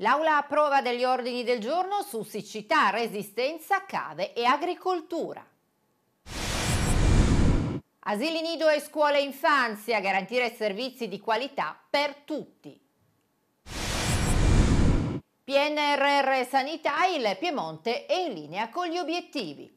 L'Aula approva degli ordini del giorno su siccità, resistenza, cave e agricoltura. Asili nido e scuole infanzia, garantire servizi di qualità per tutti. PNRR Sanità, il Piemonte è in linea con gli obiettivi.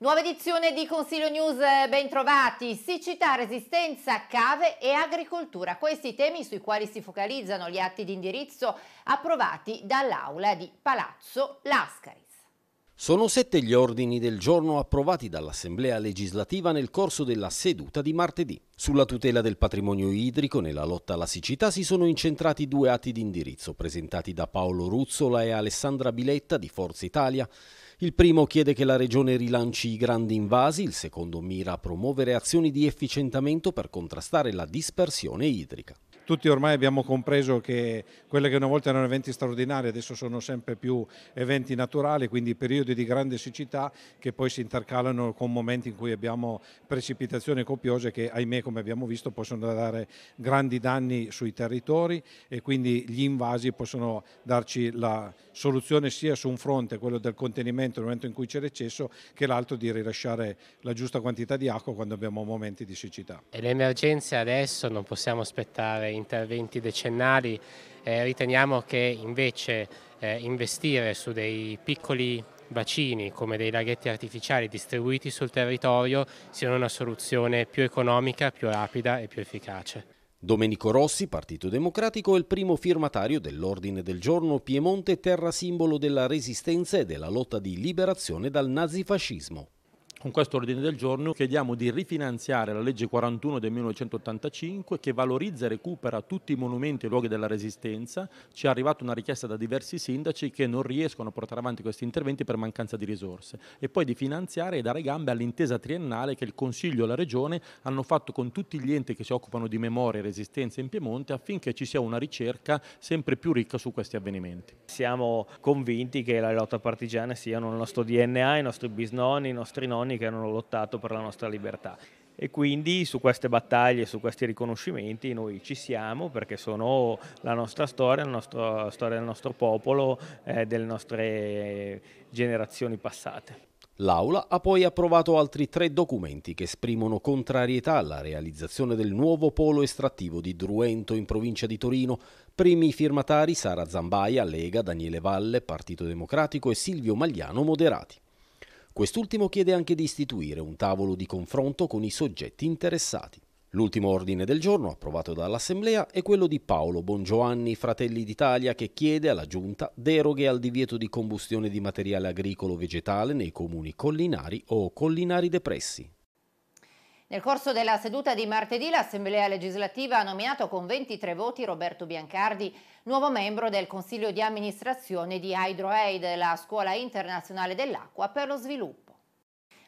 Nuova edizione di Consiglio News, eh, bentrovati. Siccità, resistenza, cave e agricoltura. Questi temi sui quali si focalizzano gli atti di indirizzo approvati dall'Aula di Palazzo Lascaris. Sono sette gli ordini del giorno approvati dall'Assemblea legislativa nel corso della seduta di martedì. Sulla tutela del patrimonio idrico nella lotta alla siccità si sono incentrati due atti di indirizzo presentati da Paolo Ruzzola e Alessandra Biletta di Forza Italia il primo chiede che la Regione rilanci i grandi invasi, il secondo mira a promuovere azioni di efficientamento per contrastare la dispersione idrica tutti ormai abbiamo compreso che quelle che una volta erano eventi straordinari adesso sono sempre più eventi naturali, quindi periodi di grande siccità che poi si intercalano con momenti in cui abbiamo precipitazioni copiose che ahimè come abbiamo visto possono dare grandi danni sui territori e quindi gli invasi possono darci la soluzione sia su un fronte, quello del contenimento nel momento in cui c'è l'eccesso, che l'altro di rilasciare la giusta quantità di acqua quando abbiamo momenti di siccità. E le emergenze adesso non possiamo aspettare interventi decennali, eh, riteniamo che invece eh, investire su dei piccoli bacini come dei laghetti artificiali distribuiti sul territorio siano una soluzione più economica, più rapida e più efficace. Domenico Rossi, Partito Democratico, è il primo firmatario dell'ordine del giorno Piemonte, terra simbolo della resistenza e della lotta di liberazione dal nazifascismo. Con questo ordine del giorno chiediamo di rifinanziare la legge 41 del 1985 che valorizza e recupera tutti i monumenti e luoghi della resistenza. Ci è arrivata una richiesta da diversi sindaci che non riescono a portare avanti questi interventi per mancanza di risorse e poi di finanziare e dare gambe all'intesa triennale che il Consiglio e la Regione hanno fatto con tutti gli enti che si occupano di memoria e resistenza in Piemonte affinché ci sia una ricerca sempre più ricca su questi avvenimenti. Siamo convinti che la lotta partigiana siano il nostro DNA, i nostri bisnonni, i nostri nonni che hanno lottato per la nostra libertà. E quindi su queste battaglie, su questi riconoscimenti noi ci siamo perché sono la nostra storia, la, nostra, la storia del nostro popolo, eh, delle nostre generazioni passate. L'Aula ha poi approvato altri tre documenti che esprimono contrarietà alla realizzazione del nuovo polo estrattivo di Druento in provincia di Torino. Primi firmatari Sara Zambaia, Lega, Daniele Valle, Partito Democratico e Silvio Magliano Moderati. Quest'ultimo chiede anche di istituire un tavolo di confronto con i soggetti interessati. L'ultimo ordine del giorno approvato dall'Assemblea è quello di Paolo Bongioanni, Fratelli d'Italia, che chiede alla Giunta deroghe al divieto di combustione di materiale agricolo vegetale nei comuni collinari o collinari depressi. Nel corso della seduta di martedì l'Assemblea legislativa ha nominato con 23 voti Roberto Biancardi, nuovo membro del Consiglio di amministrazione di HydroAid, la Scuola Internazionale dell'Acqua per lo Sviluppo.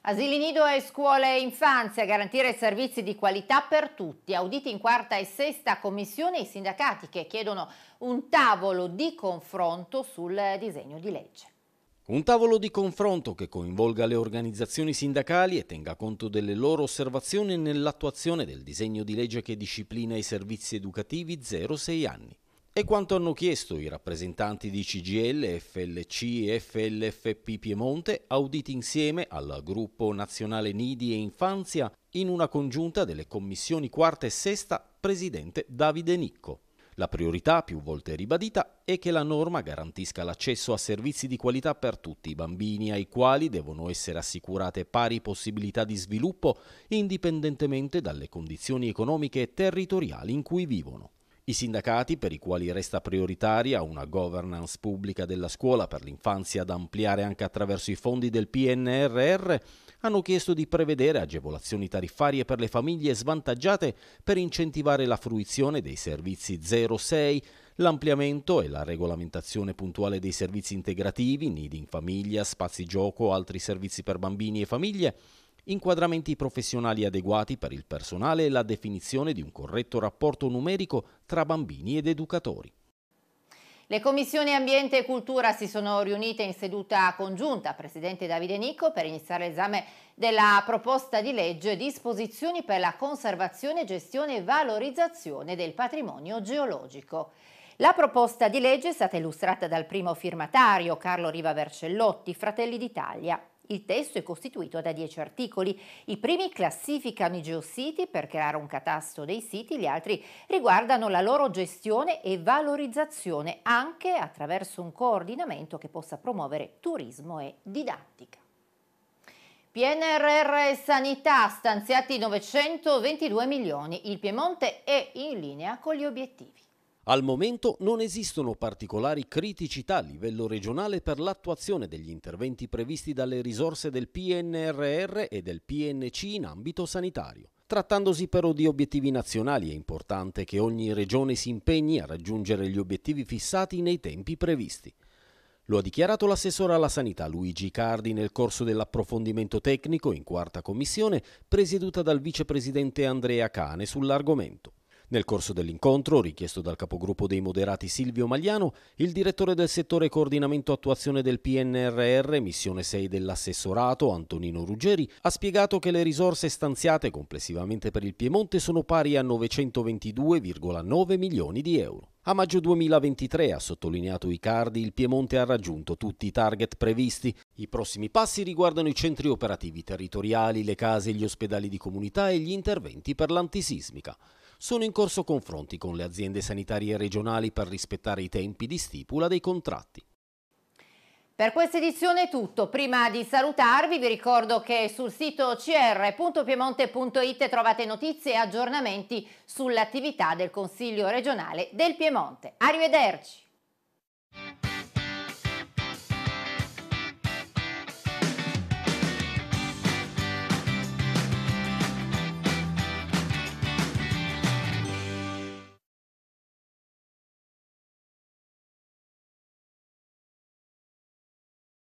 Asili nido e scuole e infanzia, garantire servizi di qualità per tutti. Auditi in quarta e sesta commissione i sindacati che chiedono un tavolo di confronto sul disegno di legge. Un tavolo di confronto che coinvolga le organizzazioni sindacali e tenga conto delle loro osservazioni nell'attuazione del disegno di legge che disciplina i servizi educativi 0-6 anni. E quanto hanno chiesto i rappresentanti di CGL, FLC e FLFP Piemonte, auditi insieme al gruppo nazionale Nidi e Infanzia in una congiunta delle commissioni quarta e sesta, presidente Davide Nicco. La priorità, più volte ribadita, è che la norma garantisca l'accesso a servizi di qualità per tutti i bambini, ai quali devono essere assicurate pari possibilità di sviluppo indipendentemente dalle condizioni economiche e territoriali in cui vivono. I sindacati, per i quali resta prioritaria una governance pubblica della scuola per l'infanzia da ampliare anche attraverso i fondi del PNRR, hanno chiesto di prevedere agevolazioni tariffarie per le famiglie svantaggiate per incentivare la fruizione dei servizi 06, l'ampliamento e la regolamentazione puntuale dei servizi integrativi, nidi in famiglia, spazi gioco, altri servizi per bambini e famiglie inquadramenti professionali adeguati per il personale e la definizione di un corretto rapporto numerico tra bambini ed educatori. Le commissioni Ambiente e Cultura si sono riunite in seduta congiunta, Presidente Davide Nico, per iniziare l'esame della proposta di legge Disposizioni per la conservazione, gestione e valorizzazione del patrimonio geologico. La proposta di legge è stata illustrata dal primo firmatario Carlo Riva Vercellotti, Fratelli d'Italia. Il testo è costituito da 10 articoli. I primi classificano i geositi per creare un catasto dei siti, gli altri riguardano la loro gestione e valorizzazione anche attraverso un coordinamento che possa promuovere turismo e didattica. PNRR e Sanità stanziati 922 milioni, il Piemonte è in linea con gli obiettivi. Al momento non esistono particolari criticità a livello regionale per l'attuazione degli interventi previsti dalle risorse del PNRR e del PNC in ambito sanitario. Trattandosi però di obiettivi nazionali è importante che ogni regione si impegni a raggiungere gli obiettivi fissati nei tempi previsti. Lo ha dichiarato l'assessore alla sanità Luigi Cardi nel corso dell'approfondimento tecnico in quarta commissione presieduta dal vicepresidente Andrea Cane sull'argomento. Nel corso dell'incontro, richiesto dal capogruppo dei moderati Silvio Magliano, il direttore del settore coordinamento attuazione del PNRR, missione 6 dell'assessorato, Antonino Ruggeri, ha spiegato che le risorse stanziate complessivamente per il Piemonte sono pari a 922,9 milioni di euro. A maggio 2023, ha sottolineato Icardi, il Piemonte ha raggiunto tutti i target previsti. I prossimi passi riguardano i centri operativi territoriali, le case, gli ospedali di comunità e gli interventi per l'antisismica sono in corso confronti con le aziende sanitarie regionali per rispettare i tempi di stipula dei contratti. Per questa edizione è tutto. Prima di salutarvi vi ricordo che sul sito cr.piemonte.it trovate notizie e aggiornamenti sull'attività del Consiglio regionale del Piemonte. Arrivederci!